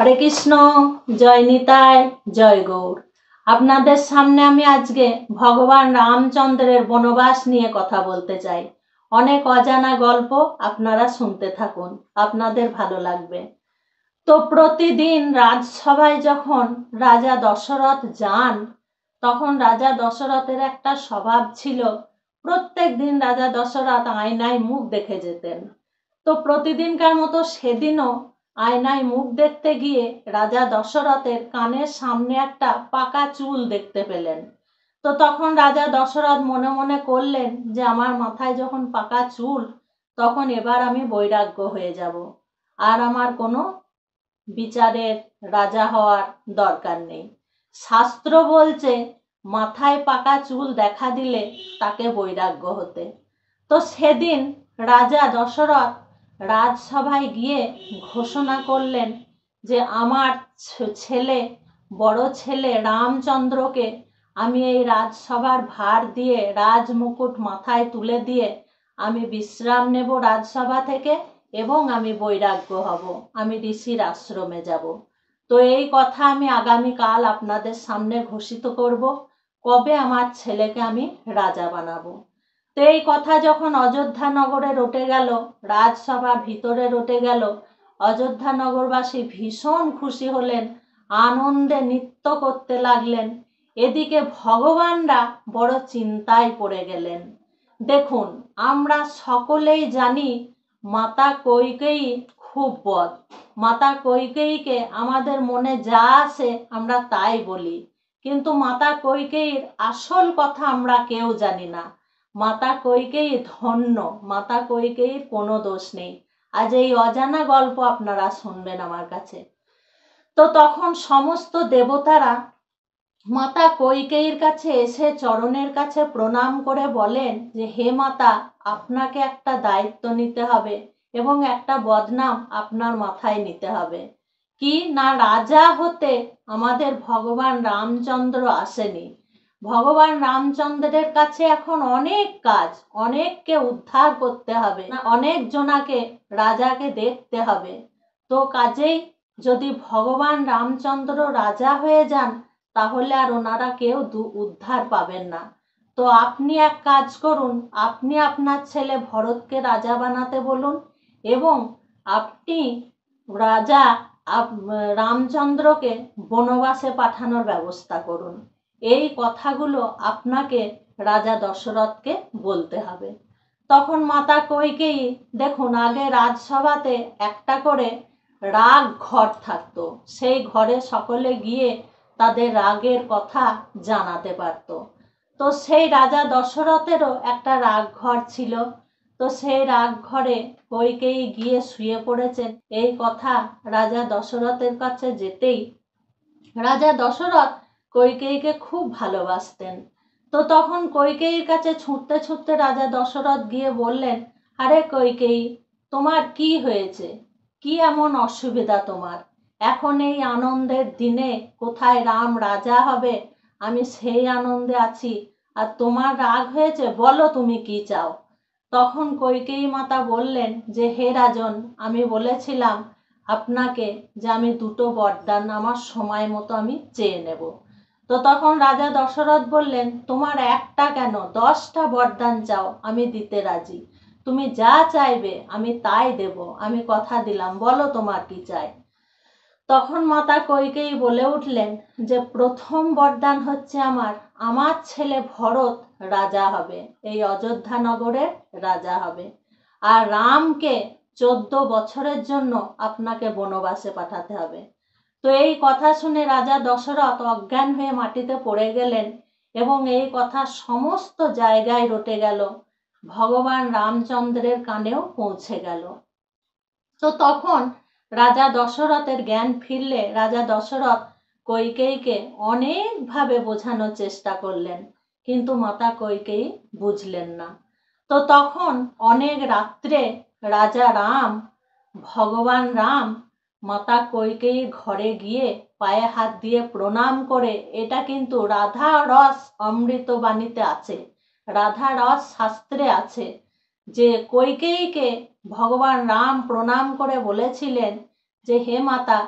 হরে কৃষ্ণ জয় নিতাই জয় গৌর আপনাদের সামনে আমি আজকে ভগবান রামচন্দ্রের বনবাস নিয়ে কথা বলতে চাই অনেক অজানা গল্প আপনারা শুনতে থাকুন আপনাদের ভালো লাগবে তো প্রতিদিন রাজসভায় যখন রাজা দশরথ যান তখন রাজা দশরথের একটা স্বভাব ছিল প্রত্যেক দিন রাজা দশরথ আয়নায় মুখ দেখে যেতেন তো প্রতিদিনকার মতো সেদিনও আয়নায় মুখ দেখতে গিয়ে রাজা দশরথের কানের সামনে একটা পাকা চুল দেখতে পেলেন তো তখন রাজা দশরথ মনে মনে করলেন যে আমার মাথায় যখন পাকা চুল তখন এবার আমি বৈরাগ্য হয়ে যাব আর আমার কোনো বিচারের রাজা হওয়ার দরকার নেই শাস্ত্র বলছে মাথায় পাকা চুল দেখা দিলে তাকে বৈরাগ্য হতে তো সেদিন রাজা দশরথ রাজসভায় গিয়ে ঘোষণা করলেন যে আমার ছেলে বড় ছেলে রামচন্দ্রকে আমি এই রাজসভার ভার দিয়ে রাজমুকুট মাথায় তুলে দিয়ে আমি বিশ্রাম নেব রাজসভা থেকে এবং আমি বৈরাগ্য হব আমি ঋষির আশ্রমে যাব তো এই কথা আমি আগামীকাল আপনাদের সামনে ঘোষিত করব কবে আমার ছেলেকে আমি রাজা বানাবো তো এই কথা যখন অযোধ্যা নগরে রটে গেল রাজসভা ভিতরে রটে গেল অযোধ্যা নগরবাসী ভীষণ খুশি হলেন আনন্দে নৃত্য করতে লাগলেন এদিকে ভগবানরা বড় চিন্তায় পড়ে গেলেন দেখুন আমরা সকলেই জানি মাতা কৈকেয়ী খুব বদ মাতা কৈকেয়ীকে আমাদের মনে যা আসে আমরা তাই বলি কিন্তু মাতা কৈকেয়ীর আসল কথা আমরা কেউ জানি না মাতা কৈকেয়ী ধন্য মাতা কৈকেয়ীর কোনো দোষ নেই আজ এই অজানা গল্প আপনারা শুনবেন আমার কাছে তো তখন সমস্ত দেবতারা মাতা কৈকেয়ীর কাছে এসে চরণের কাছে প্রণাম করে বলেন যে হে মাতা আপনাকে একটা দায়িত্ব নিতে হবে এবং একটা বদনাম আপনার মাথায় নিতে হবে কি না রাজা হতে আমাদের ভগবান রামচন্দ্র আসেনি ভগবান রামচন্দ্রের কাছে এখন অনেক কাজ অনেককে উদ্ধার করতে হবে অনেক জনাকে রাজাকে দেখতে হবে তো কাজেই যদি ভগবান রামচন্দ্র রাজা হয়ে যান তাহলে আর ওনারা কেউ উদ্ধার পাবেন না তো আপনি এক কাজ করুন আপনি আপনার ছেলে ভরতকে রাজা বানাতে বলুন এবং আপনি রাজা রামচন্দ্রকে বনবাসে পাঠানোর ব্যবস্থা করুন এই কথাগুলো আপনাকে রাজা দশরথকে বলতে হবে তখন মাতা কৈকেয়ী দেখুন আগে রাজসভাতে একটা করে রাগ ঘর থাকতো সেই ঘরে সকলে গিয়ে তাদের রাগের কথা জানাতে পারত তো সেই রাজা দশরথেরও একটা রাগঘর ছিল তো সেই রাগঘরে কৈকেয়ী গিয়ে শুয়ে পড়েছেন এই কথা রাজা দশরথের কাছে যেতেই রাজা দশরথ কৈকেয়ীকে খুব ভালোবাসতেন তো তখন কৈকেয়ীর কাছে ছুটতে ছুটতে রাজা দশরথ গিয়ে বললেন আরে কৈকেয়ী তোমার কি হয়েছে কি এমন অসুবিধা তোমার এখন এই আনন্দের দিনে কোথায় রাম রাজা হবে আমি সেই আনন্দে আছি আর তোমার রাগ হয়েছে বলো তুমি কি চাও তখন কৈকেয়ী মাতা বললেন যে হে রাজন আমি বলেছিলাম আপনাকে যে আমি দুটো বরদান আমার সময় মতো আমি চেয়ে নেব তো তখন রাজা দশরথ বললেন তোমার একটা কেন দশটা বরদান চাও আমি দিতে রাজি তুমি যা চাইবে আমি তাই দেব আমি কথা দিলাম বলো তোমার কি চাই তখন মাতা কৈকেয়ী বলে উঠলেন যে প্রথম বরদান হচ্ছে আমার আমার ছেলে ভরত রাজা হবে এই অযোধ্যা নগরের রাজা হবে আর রামকে চোদ্দ বছরের জন্য আপনাকে বনবাসে পাঠাতে হবে তো এই কথা শুনে রাজা দশরথ অজ্ঞান হয়ে মাটিতে পড়ে গেলেন এবং এই কথা সমস্ত জায়গায় রটে গেল ভগবান রামচন্দ্রের কানেও পৌঁছে গেল তো তখন রাজা দশরথের জ্ঞান ফিরলে রাজা দশরথ কৈকেয়ীকে অনেকভাবে বোঝানোর চেষ্টা করলেন কিন্তু মাতা কৈকেয়ী বুঝলেন না তো তখন অনেক রাত্রে রাজা রাম ভগবান রাম মাতা কৈকেয়ীর ঘরে গিয়ে পায়ে হাত দিয়ে প্রণাম করে এটা কিন্তু রাধা রস অমৃতবাণীতে আছে রাধা রস শাস্ত্রে আছে যে কৈকেয়ীকে ভগবান রাম প্রণাম করে বলেছিলেন যে হে মাতা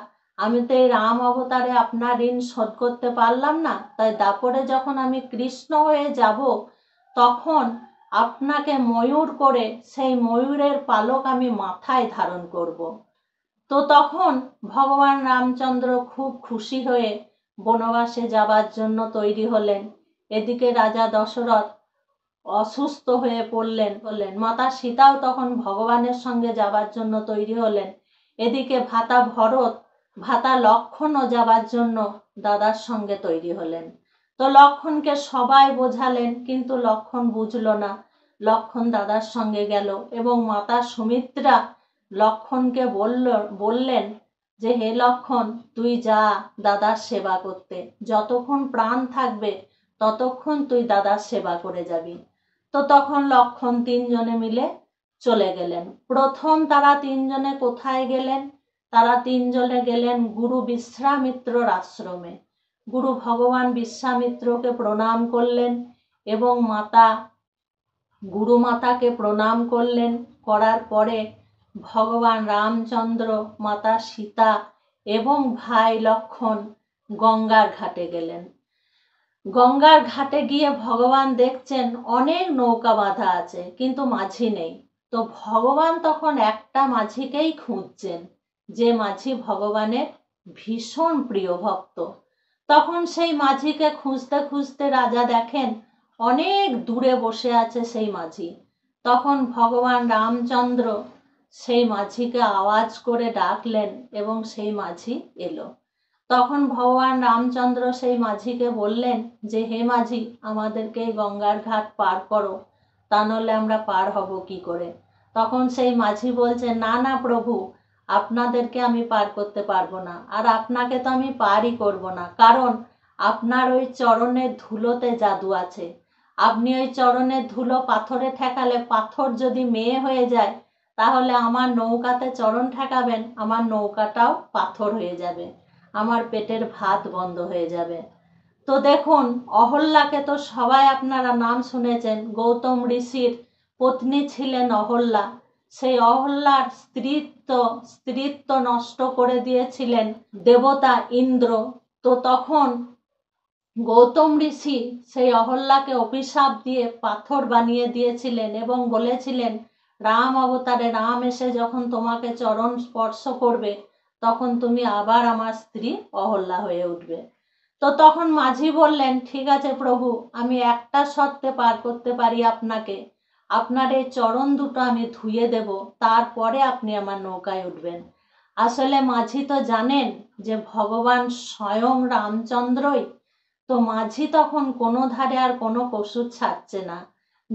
আমি তো এই রাম অবতারে আপনার ঋণ শোধ করতে পারলাম না তাই দাপরে যখন আমি কৃষ্ণ হয়ে যাব তখন আপনাকে ময়ূর করে সেই ময়ূরের পালক আমি মাথায় ধারণ করব। তো তখন ভগবান রামচন্দ্র খুব খুশি হয়ে বনবাসে যাবার জন্য তৈরি হলেন এদিকে রাজা দশরথ অসুস্থ হয়ে পড়লেন হলেন মাতা সীতাও তখন ভগবানের সঙ্গে যাবার জন্য তৈরি হলেন এদিকে ভাতা ভরত ভাতা লক্ষণও যাবার জন্য দাদার সঙ্গে তৈরি হলেন তো লক্ষণকে সবাই বোঝালেন কিন্তু লক্ষণ বুঝল না লক্ষণ দাদার সঙ্গে গেল এবং মাতা সুমিত্রা লক্ষণকে বলল বললেন যে হে লক্ষণ তুই যা দাদার সেবা করতে যতক্ষণ প্রাণ থাকবে ততক্ষণ তুই দাদার সেবা করে যাবি তো তখন লক্ষণ তিনজনে মিলে চলে গেলেন প্রথম তারা তিনজনে কোথায় গেলেন তারা তিনজনে গেলেন গুরু বিশ্রামিত্রর আশ্রমে গুরু ভগবান বিশ্বামিত্রকে প্রণাম করলেন এবং মাতা গুরুমাতাকে প্রণাম করলেন করার পরে ভগবান রামচন্দ্র মাতা সীতা এবং ভাই লক্ষণ গঙ্গার ঘাটে গেলেন গঙ্গার ঘাটে গিয়ে ভগবান দেখছেন অনেক নৌকা বাঁধা আছে কিন্তু মাঝি নেই তো ভগবান তখন একটা মাঝিকেই খুঁজছেন যে মাঝি ভগবানের ভীষণ প্রিয় ভক্ত তখন সেই মাঝিকে খুঁজতে খুঁজতে রাজা দেখেন অনেক দূরে বসে আছে সেই মাঝি তখন ভগবান রামচন্দ্র সেই মাঝিকে আওয়াজ করে ডাকলেন এবং সেই মাঝি এলো তখন ভগবান রামচন্দ্র সেই মাঝিকে বললেন যে হে মাঝি আমাদেরকে গঙ্গার ঘাট পার করো তা নাহলে আমরা পার হব কি করে তখন সেই মাঝি বলছে না না প্রভু আপনাদেরকে আমি পার করতে পারবো না আর আপনাকে তো আমি পারই করব না কারণ আপনার ওই চরণের ধুলোতে জাদু আছে আপনি ওই চরণের ধুলো পাথরে ঠেকালে পাথর যদি মেয়ে হয়ে যায় তাহলে আমার নৌকাতে চরণ ঠেকাবেন আমার নৌকাটাও পাথর হয়ে যাবে আমার পেটের ভাত বন্ধ হয়ে যাবে তো দেখুন অহল্লাকে তো সবাই আপনারা নাম শুনেছেন গৌতম ঋষির পত্নী ছিলেন অহল্লা সেই অহল্লার স্ত্রীত্ব স্ত্রীত্ব নষ্ট করে দিয়েছিলেন দেবতা ইন্দ্র তো তখন গৌতম ঋষি সেই অহল্লাকে অভিশাপ দিয়ে পাথর বানিয়ে দিয়েছিলেন এবং বলেছিলেন রাম অবতারে রাম এসে যখন তোমাকে চরণ স্পর্শ করবে তখন তুমি আবার আমার স্ত্রী অহল্লা হয়ে উঠবে তো তখন মাঝি বললেন ঠিক আছে প্রভু আমি একটা শর্তে পার করতে পারি আপনাকে আপনার এই চরণ দুটো আমি ধুয়ে দেব তারপরে আপনি আমার নৌকায় উঠবেন আসলে মাঝি তো জানেন যে ভগবান স্বয়ং রামচন্দ্রই তো মাঝি তখন কোনো ধারে আর কোনো কসুর ছাড়ছে না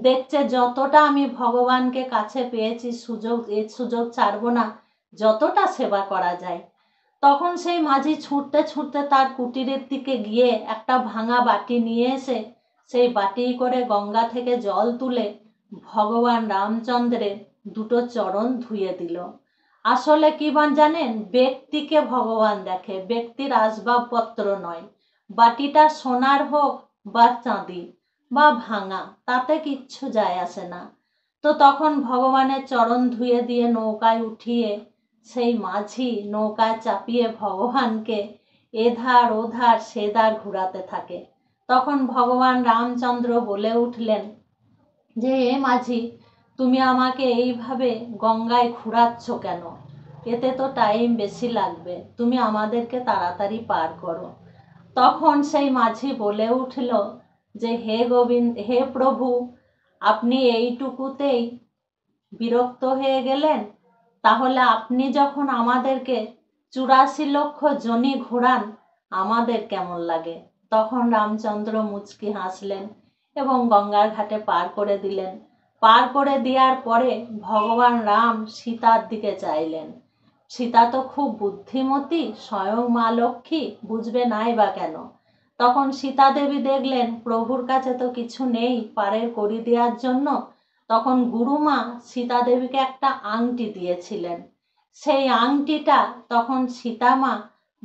দেখছে যতটা আমি ভগবানকে কাছে পেয়েছি সুযোগ সুযোগ ছাড়ব না যতটা সেবা করা যায় তখন সেই মাঝি ছুটতে ছুটতে তার কুটিরের দিকে গিয়ে একটা ভাঙা বাটি নিয়ে এসে সেই বাটি করে গঙ্গা থেকে জল তুলে ভগবান রামচন্দ্রের দুটো চরণ ধুয়ে দিল আসলে কি জানেন ব্যক্তিকে ভগবান দেখে ব্যক্তির আসবাবপত্র নয় বাটিটা সোনার হোক বা চাঁদি বা ভাঙা তাতে কিচ্ছু যায় আসে না তো তখন ভগবানের চরণ ধুয়ে দিয়ে নৌকায় উঠিয়ে সেই মাঝি নৌকায় চাপিয়ে ভগবানকে এধার ওধার সেধার ঘুরাতে থাকে তখন ভগবান রামচন্দ্র বলে উঠলেন যে এ মাঝি তুমি আমাকে এইভাবে গঙ্গায় ঘুরাচ্ছ কেন এতে তো টাইম বেশি লাগবে তুমি আমাদেরকে তাড়াতাড়ি পার করো তখন সেই মাঝি বলে উঠল যে হে গোবিন্দ হে প্রভু আপনি এইটুকুতেই বিরক্ত হয়ে গেলেন তাহলে আপনি যখন আমাদেরকে চুরাশি লক্ষ জনি ঘোরান আমাদের কেমন লাগে তখন রামচন্দ্র মুচকি হাসলেন এবং গঙ্গার ঘাটে পার করে দিলেন পার করে দেওয়ার পরে ভগবান রাম সীতার দিকে চাইলেন সীতা তো খুব বুদ্ধিমতী স্বয়ং মা লক্ষ্মী বুঝবে নাই বা কেন তখন সীতা দেবী দেখলেন প্রভুর কাছে তো কিছু নেই পারের করি দেওয়ার জন্য তখন গুরুমা সীতা দেবীকে একটা আংটি দিয়েছিলেন সেই আংটিটা তখন সীতামা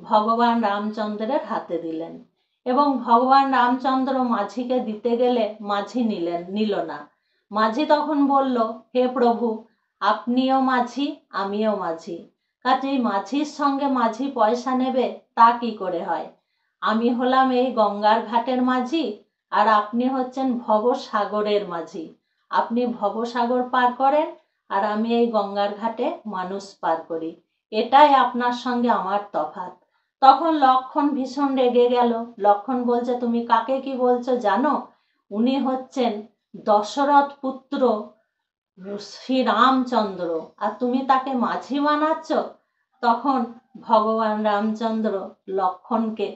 ভগবান রামচন্দ্রের হাতে দিলেন এবং ভগবান রামচন্দ্র মাঝিকে দিতে গেলে মাঝি নিলেন নিল না মাঝি তখন বলল হে প্রভু আপনিও মাঝি আমিও মাঝি কাজেই মাঝির সঙ্গে মাঝি পয়সা নেবে তা কি করে হয় আমি হলাম এই গঙ্গার ঘাটের মাঝি আর আপনি হচ্ছেন ভবসাগরের মাঝি আপনি ভবসাগর পার করেন আর আমি এই গঙ্গার ঘাটে মানুষ পার করি এটাই আপনার সঙ্গে আমার তফাৎ তখন লক্ষণ ভীষণ রেগে গেল লক্ষণ বলছে তুমি কাকে কি বলছো জানো উনি হচ্ছেন দশরথ পুত্র শ্রীরামচন্দ্র আর তুমি তাকে মাঝি বানাচ্ছ তখন ভগবান রামচন্দ্র লক্ষণকে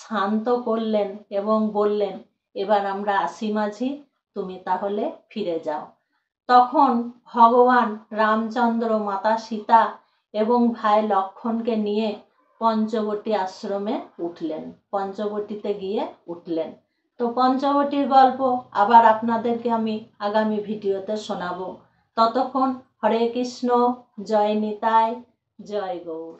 শান্ত করলেন এবং বললেন এবার আমরা আসি মাঝি তুমি তাহলে ফিরে যাও তখন ভগবান রামচন্দ্র মাতা সীতা এবং ভাই লক্ষণকে নিয়ে পঞ্চবটী আশ্রমে উঠলেন পঞ্চবটিতে গিয়ে উঠলেন তো পঞ্চবটির গল্প আবার আপনাদেরকে আমি আগামী ভিডিওতে শোনাবো ততক্ষণ হরে কৃষ্ণ জয় নিতাই জয় গৌর